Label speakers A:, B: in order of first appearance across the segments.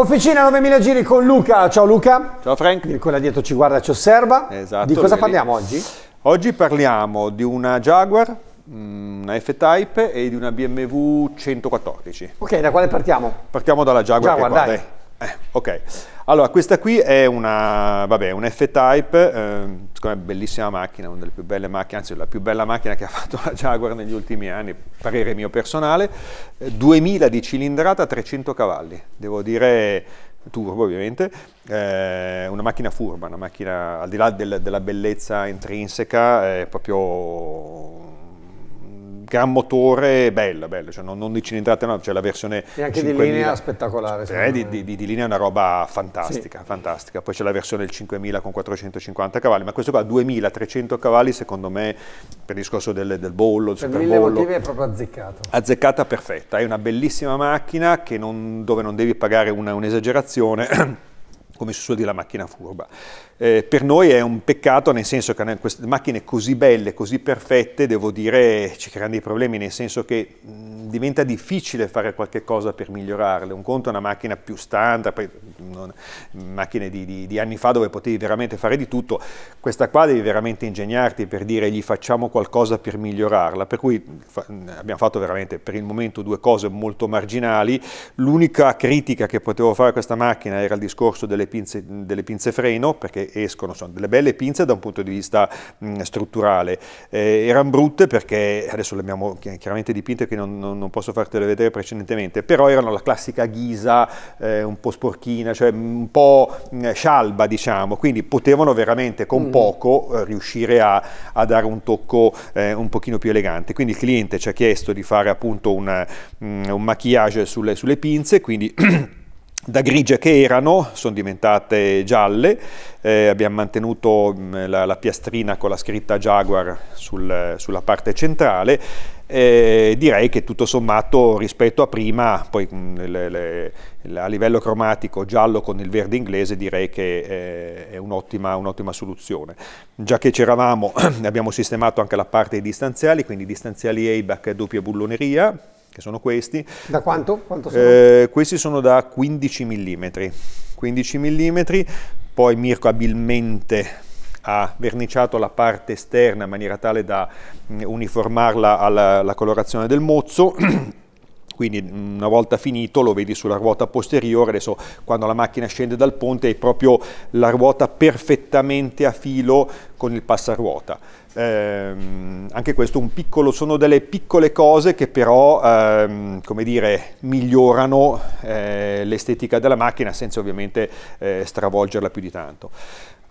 A: Officina 9000 giri con Luca. Ciao Luca. Ciao Frank. Quella dietro ci guarda, ci osserva. Esatto. Di cosa parliamo oggi?
B: Oggi parliamo di una Jaguar, mm, una F-Type e di una BMW 114.
A: Ok, da quale partiamo?
B: Partiamo dalla Jaguar. Jaguar, dai. Guarda, eh, ok, allora questa qui è una, vabbè, un F-Type, ehm, secondo me bellissima macchina, una delle più belle macchine, anzi la più bella macchina che ha fatto la Jaguar negli ultimi anni, parere mio personale, 2000 eh, di cilindrata, 300 cavalli, devo dire turbo ovviamente, eh, una macchina furba, una macchina al di là del, della bellezza intrinseca, è proprio gran motore, bello, bello, cioè non, non di cilindrata, no, cioè la versione... E anche 5000, di linea spettacolare. Eh, di, di, di, linea è una roba fantastica, sì. fantastica. Poi c'è la versione del 5000 con 450 cavalli, ma questo qua 2300 cavalli secondo me per il discorso del, del bollo, del per super bollo... motivi
A: è proprio azzeccato.
B: Azzeccata perfetta, è una bellissima macchina non, dove non devi pagare un'esagerazione, come si suol dire la macchina furba. Eh, per noi è un peccato, nel senso che queste macchine così belle, così perfette, devo dire, ci creano dei problemi, nel senso che mh, diventa difficile fare qualche cosa per migliorarle. Un conto è una macchina più standard, poi, non, macchine di, di, di, anni fa dove potevi veramente fare di tutto, questa qua devi veramente ingegnarti per dire gli facciamo qualcosa per migliorarla. Per cui fa, abbiamo fatto veramente per il momento due cose molto marginali. L'unica critica che potevo fare a questa macchina era il discorso delle pinze, delle pinze freno, perché escono, sono delle belle pinze da un punto di vista mh, strutturale, eh, erano brutte perché adesso le abbiamo chiaramente dipinte che non, non, non, posso fartele vedere precedentemente, però erano la classica ghisa eh, un po' sporchina, cioè un po' mh, scialba diciamo, quindi potevano veramente con mm. poco eh, riuscire a, a, dare un tocco eh, un pochino più elegante, quindi il cliente ci ha chiesto di fare appunto un, un maquillage sulle, sulle pinze, quindi da grigie che erano, sono diventate gialle, eh, abbiamo mantenuto mm, la, la, piastrina con la scritta Jaguar sul, sulla parte centrale, eh, direi che tutto sommato rispetto a prima, poi mh, mm, le, le, a livello cromatico giallo con il verde inglese direi che eh, è un'ottima un soluzione. Già che c'eravamo abbiamo sistemato anche la parte dei distanziali, quindi distanziali A-back ABAC doppia bulloneria, che sono questi.
A: Da quanto? quanto sono? Eh,
B: questi sono da 15 mm. 15 mm, poi Mirko abilmente ha verniciato la parte esterna in maniera tale da mm, uniformarla alla, alla colorazione del mozzo quindi una volta finito lo vedi sulla ruota posteriore, adesso quando la macchina scende dal ponte è proprio la ruota perfettamente a filo con il passaruota. Ehm, anche questo piccolo, sono delle piccole cose che però ehm, come dire, migliorano eh, l'estetica della macchina senza ovviamente eh, stravolgerla più di tanto.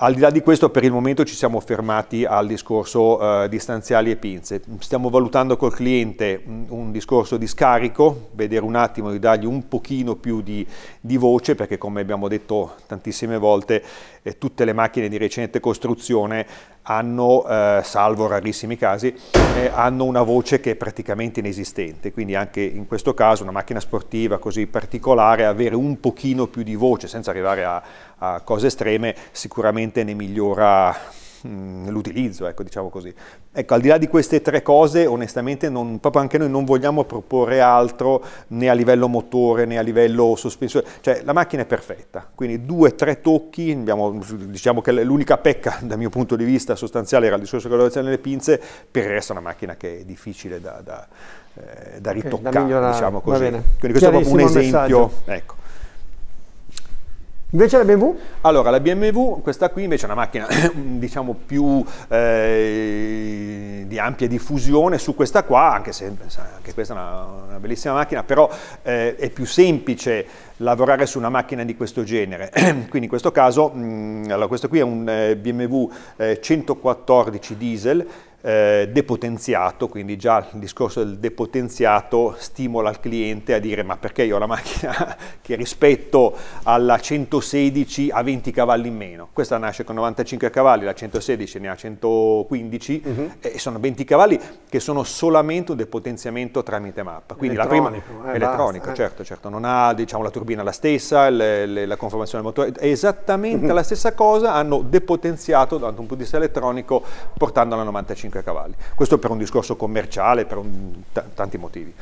B: Al di là di questo per il momento ci siamo fermati al discorso eh, distanziali e pinze. Stiamo valutando col cliente mm, un discorso di scarico, vedere un attimo di dargli un pochino più di, di voce perché come abbiamo detto tantissime volte eh, tutte le macchine di recente costruzione hanno, eh, salvo rarissimi casi, eh, hanno una voce che è praticamente inesistente, quindi anche in questo caso una macchina sportiva così particolare, avere un pochino più di voce senza arrivare a, a cose estreme sicuramente ne migliora Mm, l'utilizzo, ecco, diciamo così. Ecco, al di là di queste tre cose, onestamente, non, proprio anche noi non vogliamo proporre altro né a livello motore né a livello sospensione, cioè la macchina è perfetta, quindi due, tre tocchi, abbiamo, diciamo che l'unica pecca dal mio punto di vista sostanziale era il discorso colorazione delle pinze, per il resto è una macchina che è difficile da, da, eh, da ritoccare, okay, da diciamo così. Quindi questo è proprio un esempio. Ecco. Invece la BMW? Allora, la BMW, questa qui invece è una macchina diciamo più eh, di ampia diffusione su questa qua, anche se anche questa è una, una bellissima macchina, però eh, è più semplice lavorare su una macchina di questo genere. Quindi in questo caso, mh, mm, allora questo qui è un eh, BMW 114 eh, diesel, eh, depotenziato, quindi già il discorso del depotenziato stimola il cliente a dire ma perché io ho la macchina che rispetto alla 116 ha 20 cavalli in meno, questa nasce con 95 cavalli, la 116 ne ha 115 uh -huh. e sono 20 cavalli che sono solamente un depotenziamento tramite mappa, quindi la prima eh, elettronico, basta, eh. Certo, certo, non ha diciamo la turbina la stessa, le, le, la conformazione del motore, è esattamente uh mhm. -huh. la stessa cosa, hanno depotenziato da un punto di vista elettronico portandola a 95 35 cavalli. Questo per un discorso commerciale, per un, tanti motivi.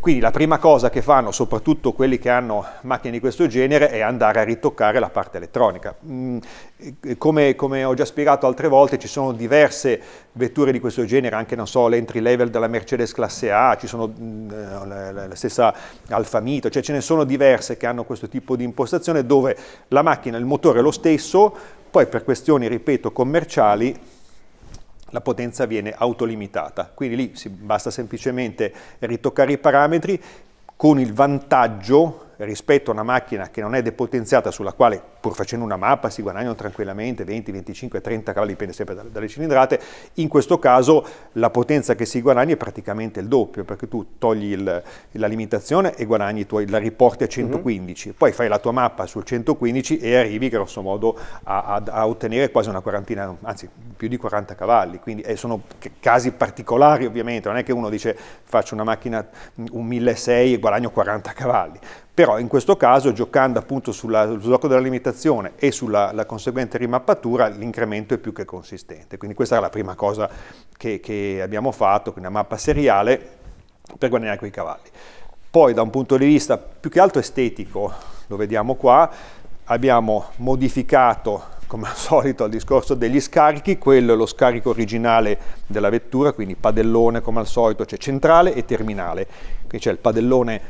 B: quindi la prima cosa che fanno, soprattutto quelli che hanno macchine di questo genere, è andare a ritoccare la parte elettronica. Mm, come, come ho già spiegato altre volte, ci sono diverse vetture di questo genere, anche non so, l'entry level della Mercedes classe A, ci sono mm, la, la stessa Alfa Mito, cioè ce ne sono diverse che hanno questo tipo di impostazione dove la macchina, il motore è lo stesso, poi per questioni, ripeto, commerciali la potenza viene autolimitata. Quindi lì si, basta semplicemente ritoccare i parametri con il vantaggio rispetto a una macchina che non è depotenziata, sulla quale pur facendo una mappa si guadagnano tranquillamente 20, 25, 30 cavalli, dipende sempre dalle, dalle cilindrate, in questo caso la potenza che si guadagna è praticamente il doppio, perché tu togli il, la limitazione e guadagni tuoi, la riporti a 115, mm -hmm. poi fai la tua mappa sul 115 e arrivi grosso modo a, a, a ottenere quasi una quarantina, anzi più di 40 cavalli, quindi eh, sono casi particolari ovviamente, non è che uno dice faccio una macchina mm, un 1600 e guadagno 40 cavalli, però in questo caso, giocando appunto sul sblocco della limitazione e sulla conseguente rimappatura, l'incremento è più che consistente. Quindi questa è la prima cosa che, che abbiamo fatto, quindi una mappa seriale per guadagnare quei cavalli. Poi da un punto di vista più che altro estetico, lo vediamo qua, abbiamo modificato come al solito al discorso degli scarichi, quello è lo scarico originale della vettura, quindi padellone come al solito, c'è centrale e terminale, qui c'è il padellone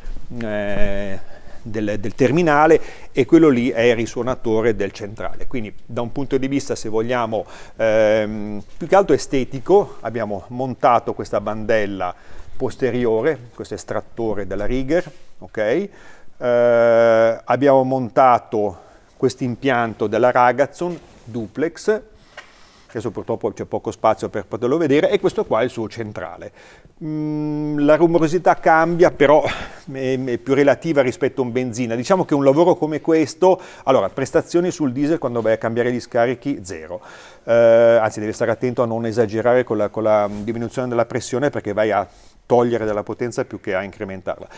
B: eh, del, del terminale e quello lì è il risuonatore del centrale. Quindi da un punto di vista, se vogliamo, ehm, più che altro estetico, abbiamo montato questa bandella posteriore, questo estrattore della rigger, okay? eh, abbiamo montato questo impianto della Ragazzon duplex adesso purtroppo c'è poco spazio per poterlo vedere, e questo qua è il suo centrale. Mm, la rumorosità cambia, però è, è, più relativa rispetto a un benzina. Diciamo che un lavoro come questo, allora, prestazioni sul diesel quando vai a cambiare gli scarichi, zero. Eh, anzi, devi stare attento a non esagerare con la, con la diminuzione della pressione perché vai a togliere della potenza più che a incrementarla.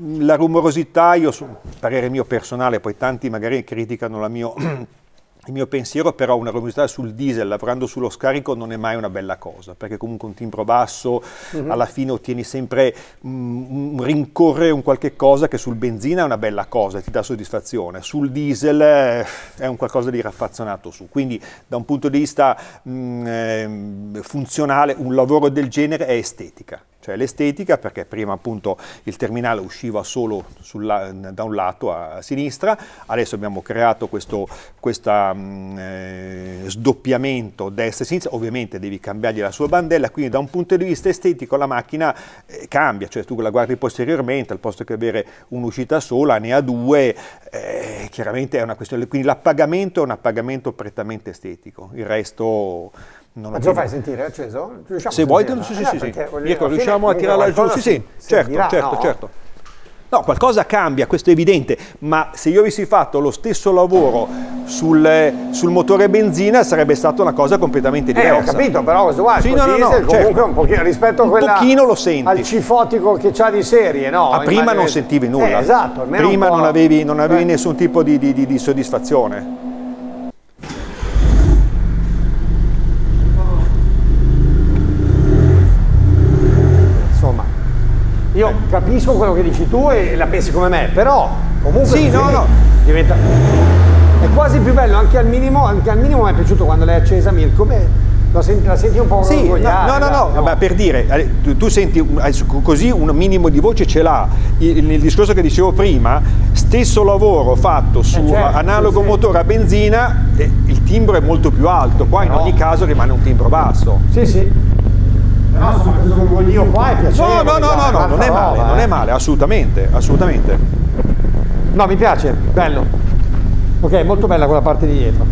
B: Mm, la rumorosità, io, parere mio personale, poi tanti magari criticano la mia Il mio pensiero però, una rumosità sul diesel lavorando sullo scarico non è mai una bella cosa, perché comunque un timbro basso mm -hmm. alla fine ottieni sempre mm, un rincorrere un qualche cosa che sul benzina è una bella cosa, ti dà soddisfazione, sul diesel eh, è un qualcosa di raffazzonato su, quindi da un punto di vista mm, ehm, funzionale un lavoro del genere è estetica, cioè l'estetica, perché prima appunto il terminale usciva solo sulla, da un lato a sinistra, adesso abbiamo creato questo questa, mm, eh, sdoppiamento destra e sinistra, ovviamente devi cambiargli la sua bandella, quindi da un punto di vista estetico la macchina eh, cambia, cioè tu la guardi posteriormente, al posto che avere un'uscita sola ne ha due, eh, chiaramente è una questione, quindi l'appagamento è un appagamento prettamente estetico, il resto non ce lo fai sentire
A: acceso? Riusciamo se vuoi, sentirla. sì, sì, eh, sì, sì. Ecco, riusciamo a tirarla giù. Sì, sì, certo, dirà, certo, no. certo.
B: No, qualcosa cambia, questo è evidente, ma se io avessi fatto lo stesso lavoro sul, sul motore benzina sarebbe stata una cosa completamente diversa. Eh, ho capito, però questo qua sì, no, no, no, certo. comunque certo. un
A: pochino rispetto a quella,
B: al cifotico che c'ha di serie,
A: no? Ah, prima non sentivi nulla. Eh, esatto, prima
B: non avevi, non avevi eh. nessun tipo di, di, di, di soddisfazione.
A: io capisco quello che dici tu e la pensi come me, però comunque sì, no, no. diventa... È quasi più bello, anche al minimo, anche al minimo mi è piaciuto quando l'hai accesa Mirko, beh, la senti, la senti un po' sì, no, no, no, no.
B: Vabbè, per dire, eh, tu, tu senti così un minimo di voce ce l'ha. nel discorso che dicevo prima, stesso lavoro fatto su eh certo, analogo sì. motore a benzina, eh, il timbro è molto più alto, qua in ogni caso rimane un timbro basso. Sì, sì.
A: Però questo io qua è piacevole. No, no, no, no, no non è male, non è eh.
B: male, assolutamente, assolutamente. No, mi piace, bello. Ok, molto bella quella parte di dietro.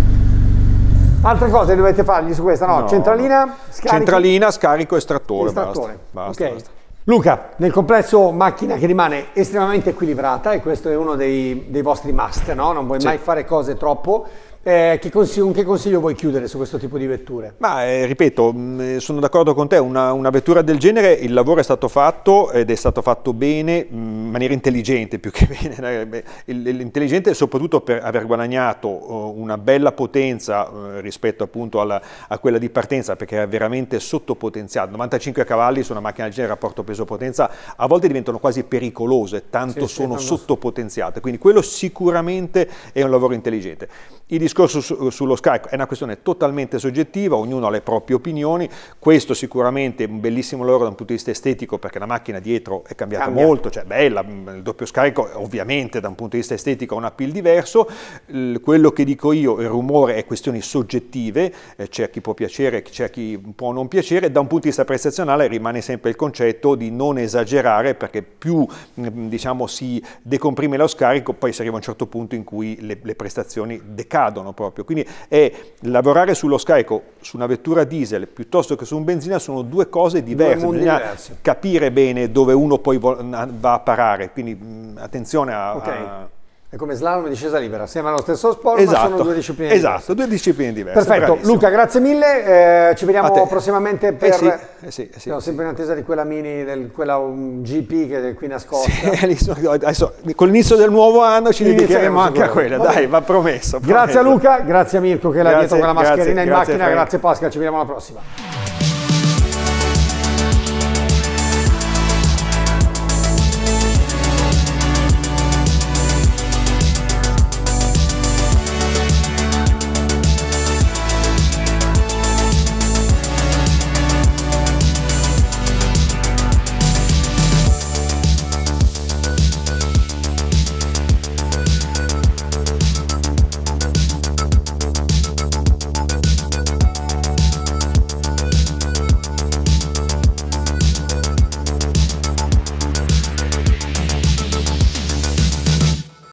A: Altre cose dovete fargli su questa, no? no. Centralina, scarico. Centralina,
B: scarico, estrattore. Estrattore. Basta, basta,
A: okay. basta. Luca, nel complesso macchina che rimane estremamente equilibrata e questo è uno dei, dei vostri must, no? Non vuoi sì. mai fare cose troppo eh, che, consiglio, che, consiglio, vuoi chiudere su questo tipo di vetture?
B: Ma eh, ripeto, mh, mm, sono d'accordo con te, una, una, vettura del genere, il lavoro è stato fatto ed è stato fatto bene, mh, mm, in maniera intelligente più che bene, eh, l'intelligente soprattutto per aver guadagnato uh, una bella potenza uh, rispetto appunto alla, a quella di partenza perché è veramente sottopotenziata, 95 cavalli su una macchina del genere, rapporto peso-potenza, a volte diventano quasi pericolose, tanto sì, sono sì, sottopotenziate, quindi quello sicuramente è un lavoro intelligente. I discorso su, sullo scarico è una questione totalmente soggettiva, ognuno ha le proprie opinioni, questo sicuramente è un bellissimo lavoro da un punto di vista estetico perché la macchina dietro è cambiata Cambia. molto, cioè bella, il doppio scarico ovviamente da un punto di vista estetico ha un appeal diverso, quello che dico io, il rumore è questioni soggettive, eh, c'è chi può piacere, c'è chi può non piacere, da un punto di vista prestazionale rimane sempre il concetto di non esagerare perché più mm, diciamo, si decomprime lo scarico poi si arriva a un certo punto in cui le, le prestazioni decadono partono proprio. Quindi è, lavorare sullo scarico su una vettura diesel piuttosto che su un benzina sono due cose diverse, due bisogna diversi. capire bene dove uno poi va a parare, quindi attenzione a, okay. a
A: è come slalom e discesa libera, sembra lo stesso sport, esatto. sono due discipline esatto, diverse.
B: Esatto, due discipline diverse. Perfetto, Bravissimo. Luca,
A: grazie mille, eh, ci vediamo prossimamente eh per... Eh sì, eh sì, eh sì, no, sì sempre in attesa di quella mini, del, quella GP che è qui nascosta. Sì,
B: adesso, con l'inizio del nuovo anno ci dedicheremo anche a quella, va dai,
A: va promesso, promesso, Grazie a Luca, grazie a Mirko che l'ha dietro con la mascherina grazie, in grazie macchina, Frank. grazie Pasqua, ci vediamo alla prossima.